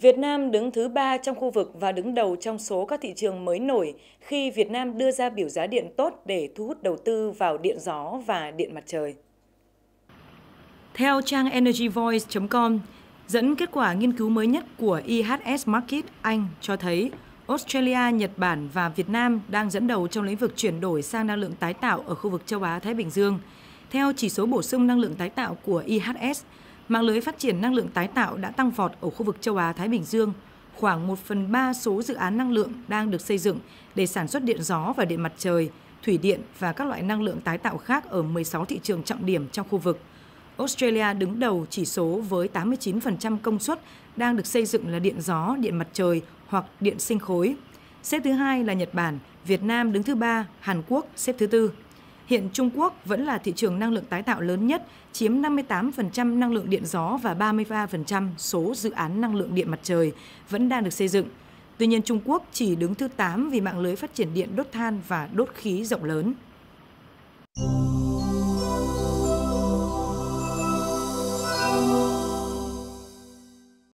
Việt Nam đứng thứ ba trong khu vực và đứng đầu trong số các thị trường mới nổi khi Việt Nam đưa ra biểu giá điện tốt để thu hút đầu tư vào điện gió và điện mặt trời. Theo trang energyvoice.com, dẫn kết quả nghiên cứu mới nhất của IHS Market Anh cho thấy Australia, Nhật Bản và Việt Nam đang dẫn đầu trong lĩnh vực chuyển đổi sang năng lượng tái tạo ở khu vực châu Á Thái Bình Dương. Theo chỉ số bổ sung năng lượng tái tạo của IHS, mạng lưới phát triển năng lượng tái tạo đã tăng vọt ở khu vực châu Á-Thái Bình Dương. Khoảng 1 phần 3 số dự án năng lượng đang được xây dựng để sản xuất điện gió và điện mặt trời, thủy điện và các loại năng lượng tái tạo khác ở 16 thị trường trọng điểm trong khu vực. Australia đứng đầu chỉ số với 89% công suất đang được xây dựng là điện gió, điện mặt trời hoặc điện sinh khối. Xếp thứ hai là Nhật Bản, Việt Nam đứng thứ ba, Hàn Quốc xếp thứ tư. Hiện Trung Quốc vẫn là thị trường năng lượng tái tạo lớn nhất, chiếm 58% năng lượng điện gió và 33% số dự án năng lượng điện mặt trời vẫn đang được xây dựng. Tuy nhiên Trung Quốc chỉ đứng thứ 8 vì mạng lưới phát triển điện đốt than và đốt khí rộng lớn.